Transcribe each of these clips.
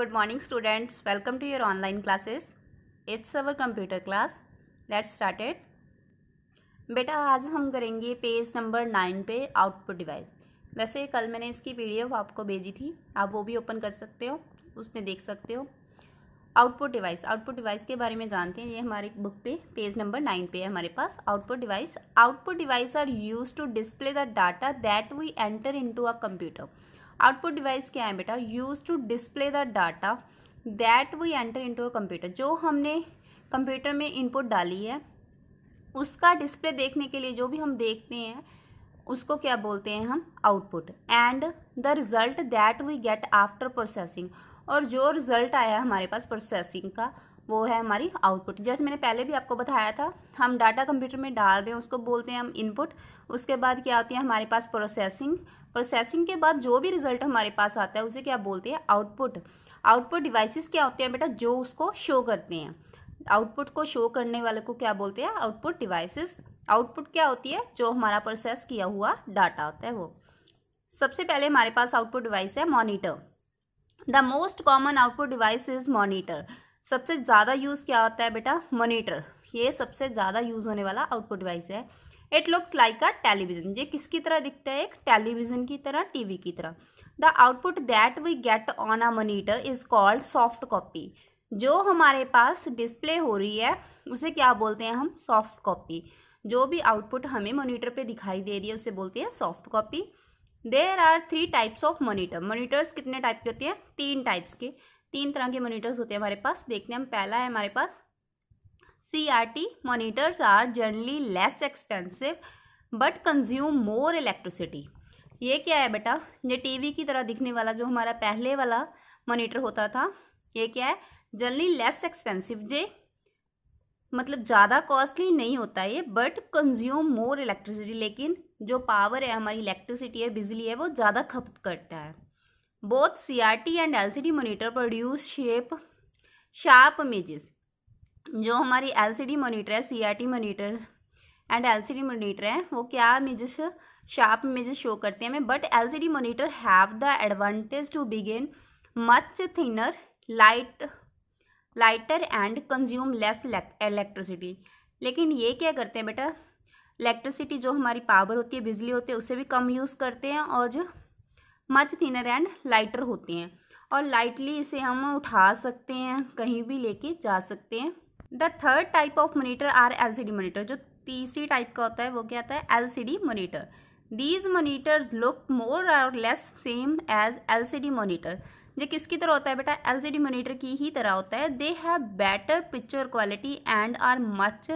Good morning students. Welcome to your online classes. It's our computer class. Let's start it. बेटा आज हम करेंगे page number nine पे output device वैसे कल मैंने इसकी पी आपको भेजी थी आप वो भी ओपन कर सकते हो उसमें देख सकते हो आउटपुट डिवाइस आउटपुट डिवाइस के बारे में जानते हैं ये हमारी बुक पे पेज नंबर नाइन पे है हमारे पास output device output device are use to display the data that we enter into a computer output device क्या है बेटा use to display the data that we enter into a computer जो हमने computer में इनपुट डाली है उसका display देखने के लिए जो भी हम देखते हैं उसको क्या बोलते हैं हम output and the result that we get after processing और जो रिजल्ट आया हमारे पास प्रोसेसिंग का वो है हमारी आउटपुट जैसे मैंने पहले भी आपको बताया था हम डाटा कंप्यूटर में डाल रहे हैं उसको बोलते हैं हम इनपुट उसके बाद क्या होती है हमारे पास प्रोसेसिंग प्रोसेसिंग के बाद जो भी रिजल्ट हमारे पास आता है उसे क्या बोलते हैं आउटपुट आउटपुट डिवाइसेस क्या होते हैं बेटा जो उसको शो करते हैं आउटपुट को शो करने वाले को क्या बोलते हैं आउटपुट डिवाइसेस आउटपुट क्या होती है जो हमारा प्रोसेस किया हुआ डाटा होता है वो सबसे पहले हमारे पास आउटपुट डिवाइस है monitor the most common output device is monitor सबसे ज़्यादा यूज़ क्या होता है बेटा मोनीटर ये सबसे ज़्यादा यूज़ होने वाला आउटपुट डिवाइस है it looks like a television ये किसकी तरह दिखता है एक टेलीविज़न की तरह टीवी की तरह the output that we get on a monitor is called soft copy जो हमारे पास डिस्प्ले हो रही है उसे क्या बोलते हैं हम सॉफ्ट कॉपी जो भी आउटपुट हमें मोनीटर पर दिखाई दे रही है उसे बोलते हैं soft copy there are three types of monitor monitors कितने टाइप के होते हैं तीन टाइप्स के तीन तरह के मोनीटर्स होते हैं हमारे पास देखते हैं हम पहला है हमारे पास C R T monitors are generally less expensive but consume more electricity ये क्या है बेटा ये टीवी की तरह दिखने वाला जो हमारा पहले वाला मोनीटर होता था ये क्या है जनरली लेस एक्सपेंसिव जे मतलब ज़्यादा कॉस्टली नहीं होता है बट कंज्यूम मोर इलेक्ट्रिसिटी लेकिन जो पावर है हमारी इलेक्ट्रिसिटी है बिजली है वो ज़्यादा खपत करता है both T and L C D monitor produce shape sharp images. जो हमारी एल सी डी मोनीटर है C R T monitor and L C D monitor है वो क्या इमेजेस शार्प इमेजेस शो करते हैं हमें but L C D monitor have the advantage to begin much thinner light lighter and consume less electricity लेकिन ये क्या करते हैं बेटा इलेक्ट्रिसिटी जो हमारी पावर होती है बिजली होती है उसे भी कम यूज़ करते हैं और जो मच थिनर एंड लाइटर होते हैं और लाइटली इसे हम उठा सकते हैं कहीं भी लेके जा सकते हैं the third type of monitor are L C D monitor जो तीसरी टाइप का होता है वो क्या होता है L C D monitor these monitors look more or less same as L C D monitor जो किसकी तरह होता है बेटा एल सी डी मोनीटर की ही तरह होता है they have better picture quality and are much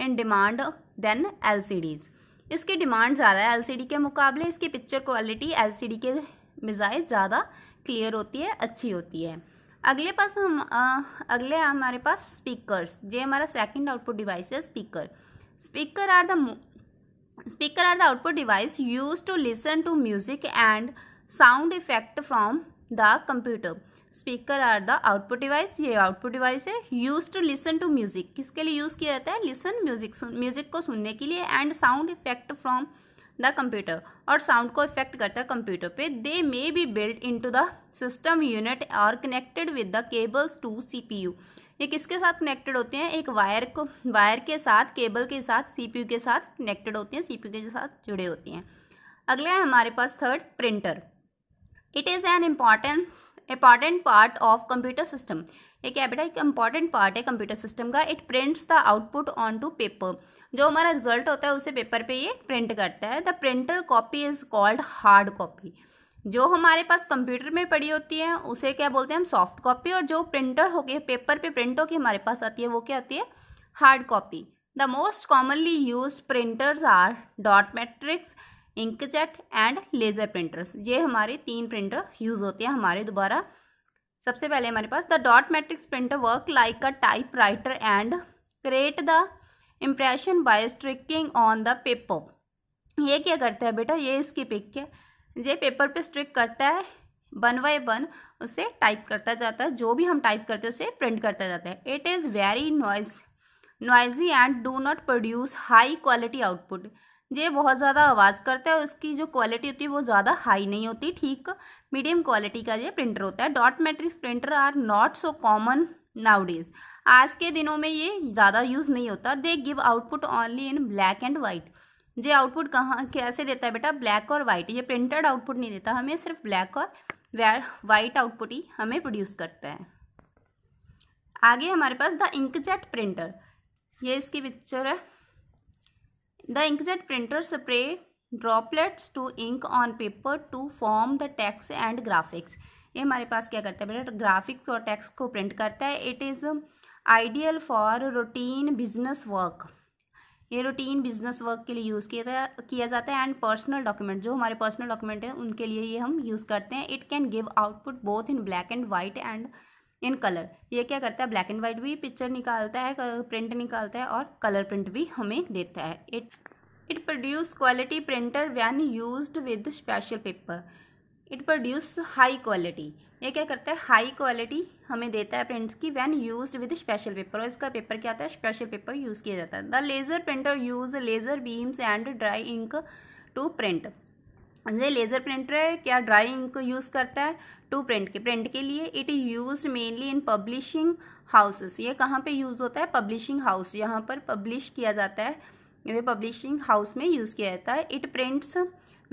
in demand than L C Ds इसकी डिमांड ज़्यादा है एल सी डी के मुकाबले इसकी picture quality L C D के मिज़ाज ज़्यादा क्लियर होती है अच्छी होती है अगले पास हम आ, अगले हमारे पास स्पीकर्स ये हमारा सेकंड आउटपुट डिवाइस है speaker speaker are the speaker are the output device use to listen to music and sound effect from the computer speaker are the output device ये आउटपुट डिवाइस है use to listen to music किसके लिए use किया जाता है listen music music को सुनने के लिए and sound effect from the computer और साउंड को इफेक्ट करता है कंप्यूटर पे they may be build into the system unit और connected with the cables to CPU ये किसके साथ कनेक्टेड होते हैं एक वायर को वायर के साथ केबल के साथ सीपीयू के साथ कनेक्टेड होते हैं सीपीयू के साथ जुड़े होते हैं अगले है हमारे पास third printer it is an important important part of computer system ये क्या बेटा एक इंपॉर्टेंट पार्ट है कंप्यूटर सिस्टम का it prints the output on to paper जो हमारा रिजल्ट होता है उसे पेपर पे ये प्रिंट करता है the printer copy is called hard copy जो हमारे पास कंप्यूटर में पड़ी होती है उसे क्या बोलते हैं हम सॉफ्ट कॉपी और जो प्रिंटर होके पेपर पे प्रिंट होके हमारे पास आती है वो क्या होती है hard copy the most commonly use printers are dot matrix inkjet and laser printers ये हमारे तीन प्रिंटर यूज़ होते हैं हमारे दोबारा सबसे पहले हमारे पास the dot matrix printer work like a typewriter and create the impression by striking on the paper ये क्या करता है बेटा ये इसकी पिक है ये पेपर पे स्ट्रिक करता है वन बाय वन उसे टाइप करता जाता है जो भी हम टाइप करते हैं उसे प्रिंट करता जाता है it is very noise noisy and do not produce high quality output ये बहुत ज़्यादा आवाज़ करता है और इसकी जो क्वालिटी होती है वो ज़्यादा हाई नहीं होती ठीक मीडियम क्वालिटी का ये प्रिंटर होता है dot matrix printer are not so common nowadays आज के दिनों में ये ज़्यादा यूज़ नहीं होता they give output only in black and white ये आउटपुट कहाँ कैसे देता है बेटा ब्लैक और वाइट ये प्रिंटेड आउटपुट नहीं देता हमें सिर्फ ब्लैक और वाइट आउटपुट ही हमें प्रोड्यूस करता है आगे हमारे पास द इंकजेट प्रिंटर ये इसकी पिक्चर है The inkjet printer spray droplets to ink on paper to form the text and graphics. ये हमारे पास क्या करता है बेटा ग्राफिक्स और टेक्स्ट को प्रिंट करता है it is ideal for routine business work ये रूटीन बिजनेस वर्क के लिए यूज़ किया किया जाता है एंड पर्सनल डॉक्यूमेंट जो हमारे पर्सनल डॉक्यूमेंट हैं उनके लिए ये हम यूज़ करते हैं it can give output both in black and white and in colour ये क्या करता है ब्लैक एंड वाइट भी पिक्चर निकालता है प्रिंट निकालता है और कलर प्रिंट भी हमें देता है it it produce quality printer when use with special paper it produce high quality ये क्या करता है हाई क्वालिटी हमें देता है प्रिंट्स की when use with special paper और इसका पेपर क्या होता है स्पेशल पेपर यूज़ किया जाता है the laser printer use laser beams and dry ink to print ये लेज़र प्रिंटर है क्या ड्राई इंक यूज़ करता है टू प्रिंट के प्रिंट के लिए it is use mainly in publishing houses ये कहाँ पे यूज़ होता है पब्लिशिंग हाउस यहाँ पर पब्लिश किया जाता है ये पब्लिशिंग हाउस में यूज़ किया जाता है it prints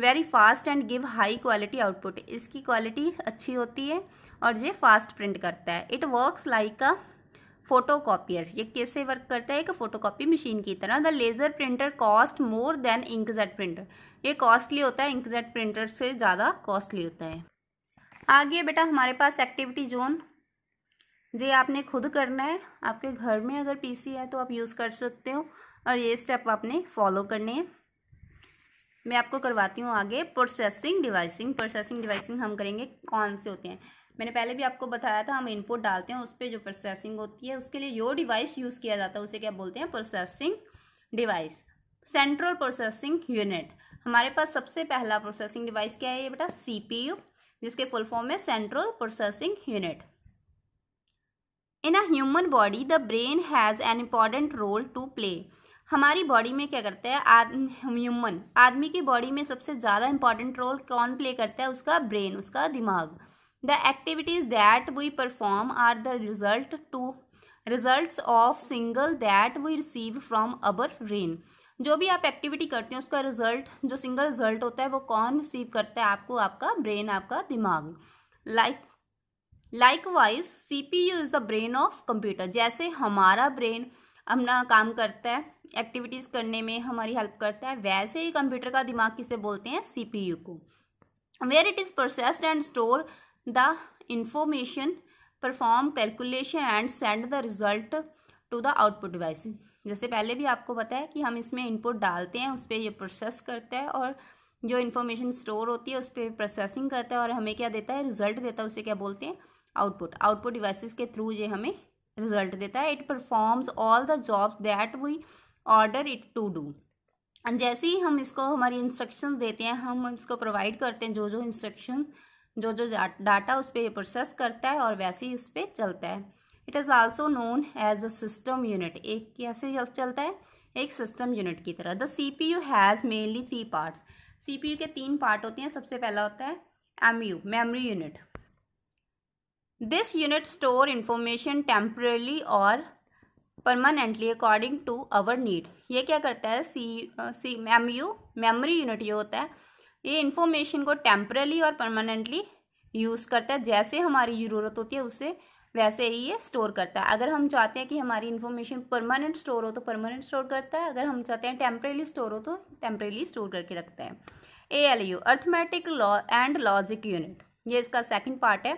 very fast and give high quality output इसकी क्वालिटी अच्छी होती है और ये फास्ट प्रिंट करता है it works like a photocopier ये कैसे वर्क करता है एक फोटो कॉपी मशीन की तरह the laser printer cost more than inkjet printer ये कॉस्टली होता है इंकजेट प्रिंटर से ज़्यादा कॉस्टली होता है आगे बेटा हमारे पास एक्टिविटी जोन जी आपने खुद करना है आपके घर में अगर पीसी है तो आप यूज़ कर सकते हो और ये स्टेप आपने फॉलो करने हैं मैं आपको करवाती हूँ आगे प्रोसेसिंग डिवाइसिंग प्रोसेसिंग डिवाइसिंग हम करेंगे कौन से होते हैं मैंने पहले भी आपको बताया था हम इनपुट डालते हैं उस पर जो प्रोसेसिंग होती है उसके लिए जो डिवाइस यूज़ किया जाता है उसे क्या बोलते हैं processing device central processing unit हमारे पास सबसे पहला प्रोसेसिंग डिवाइस क्या है ये बेटा सी जिसके फुल फॉर्म है central processing unit in a human body the brain has an important role to play हमारी बॉडी में क्या करता है आदमी ह्यूमन आदमी की बॉडी में सबसे ज़्यादा इंपॉर्टेंट रोल कौन प्ले करता है उसका ब्रेन उसका दिमाग the activities that we perform are the result to result of signal that we receive from our brain जो भी आप एक्टिविटी करते हैं उसका रिजल्ट जो सिंगल रिजल्ट होता है वो कौन रिसीव करता है आपको आपका ब्रेन आपका दिमाग like likewise C P U is the brain of computer जैसे हमारा ब्रेन अपना काम करता है एक्टिविटीज़ करने में हमारी हेल्प करता है वैसे ही कंप्यूटर का दिमाग किसे बोलते हैं सी पी यू को where it is processed and store the information perform calculation and send the result to the output device जैसे पहले भी आपको बताया कि हम इसमें इनपुट डालते हैं उस पर ये प्रोसेस करता है और जो इन्फॉर्मेशन स्टोर होती है उस पर प्रोसेसिंग करता है और हमें क्या देता है रिजल्ट देता है उसे क्या बोलते हैं आउटपुट आउटपुट डिवाइसेस के थ्रू ये हमें रिजल्ट देता है it performs all the job that we order it to do जैसे ही हम इसको हमारी इंस्ट्रक्शन देते हैं हम इसको प्रोवाइड करते हैं जो जो इंस्ट्रक्शन जो जो डाटा उस पर प्रोसेस करता है और वैसे ही इस पर चलता है it is also known as a system unit एक कैसे चलता है एक सिस्टम यूनिट की तरह the C P U has mainly three parts C P U के तीन पार्ट होते हैं सबसे पहला होता है M U memory unit this unit store information temporarily और permanently according to our need ये क्या करता है C C M U memory unit ये होता है ये इंफॉर्मेशन को टेम्परेली और परमानेंटली यूज़ करता है जैसे हमारी ज़रूरत होती है उसे वैसे ही ये स्टोर करता है अगर हम चाहते हैं कि हमारी इन्फॉर्मेशन परमानेंट स्टोर हो तो परमानेंट स्टोर करता है अगर हम चाहते हैं टेम्परेली स्टोर हो तो टेम्परेली स्टोर करके रखता है A L U arithmetic law and logic unit ये इसका सेकेंड पार्ट है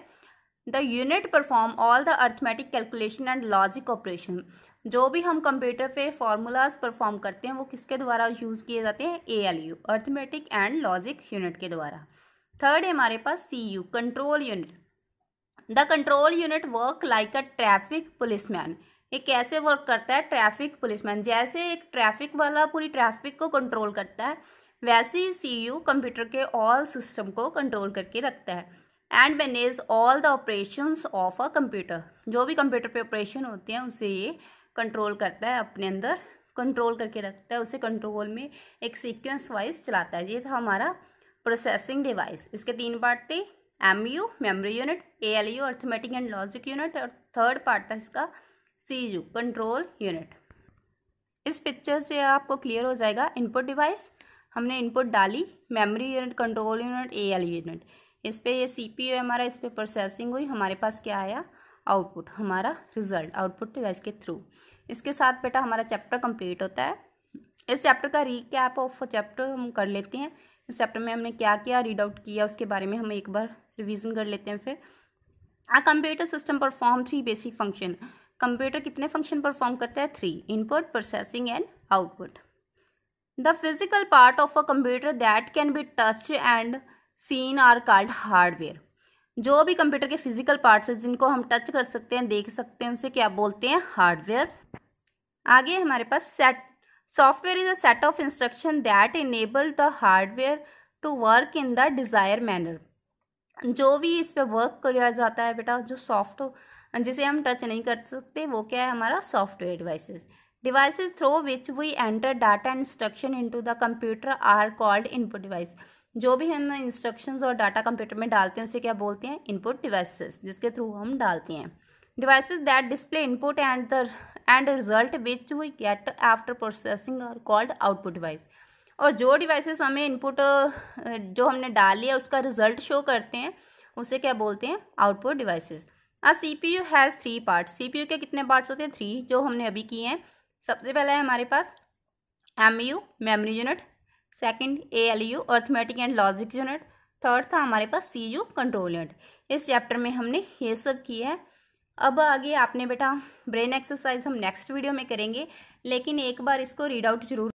the unit perform all the arithmetic calculation and logic operation जो भी हम कंप्यूटर पे फार्मूलाज परफॉर्म करते हैं वो किसके द्वारा यूज़ किए जाते हैं A L U arithmetic and logic unit के द्वारा थर्ड है हमारे पास C U control unit the control unit work like a traffic policeman ये कैसे वर्क करता है ट्रैफिक पुलिसमैन जैसे एक ट्रैफिक वाला पूरी ट्रैफिक को कंट्रोल करता है वैसे ही सी यू कंप्यूटर के ऑल सिस्टम को कंट्रोल करके रखता है and manage all the operation of a computer जो भी कंप्यूटर पे ऑपरेशन होते हैं उसे ये कंट्रोल करता है अपने अंदर कंट्रोल करके रखता है उसे कंट्रोल में एक सीक्वेंस वाइज चलाता है ये था हमारा प्रोसेसिंग डिवाइस इसके तीन पार्ट थे M U memory unit A L U arithmetic and logic unit और थर्ड पार्ट था इसका सी यू कंट्रोल यूनिट इस पिक्चर से आपको क्लियर हो जाएगा इनपुट डिवाइस हमने इनपुट डाली memory unit control unit A L unit इस पर यह सी पी यू हमारा इस पर प्रोसेसिंग हुई हमारे पास क्या आया आउटपुट हमारा रिजल्ट आउटपुट डिवाइस के थ्रू इसके साथ बेटा हमारा चैप्टर कंप्लीट होता है इस चैप्टर का कैप ऑफ चैप्टर हम कर लेते हैं इस चैप्टर में हमने क्या किया रीड आउट किया उसके बारे में हम एक बार रिवीजन कर लेते हैं फिर ah computer system perform three basic function computer कितने फंक्शन परफॉर्म करता है three input processing and output the physical part of a computer that can be touch and seen are called hardware जो भी computer के physical parts हैं जिनको हम touch कर सकते हैं देख सकते हैं उसे क्या बोलते हैं हार्डवेयर आगे हमारे पास set software is a set of instruction that enable the hardware to work in the desire manner जो भी इस पर वर्क किया जाता है बेटा जो सॉफ्ट जिसे हम टच नहीं कर सकते वो क्या है हमारा software devices devices through which we enter data and instruction into the computer are called input device जो भी हम इंस्ट्रक्शंस और डाटा कंप्यूटर में डालते हैं उसे क्या बोलते हैं इनपुट डिवाइसेस जिसके थ्रू हम डालते हैं devices that display input and the end result which we get after processing are called output device और जो डिवाइसेस हमें इनपुट जो हमने डाली है उसका रिजल्ट शो करते हैं उसे क्या बोलते हैं आउटपुट डिवाइसेस हाँ C P U has three parts C P U के कितने पार्ट्स होते हैं थ्री जो हमने अभी किए हैं सबसे पहला है हमारे पास M U memory unit second A L U arithmetic and logic unit third था हमारे पास सी यू कंट्रोल यूनिट इस चैप्टर में हमने ये सब किया है अब आगे आपने बेटा ब्रेन एक्सरसाइज हम नेक्स्ट वीडियो में करेंगे लेकिन एक बार इसको रीड आउट जरूर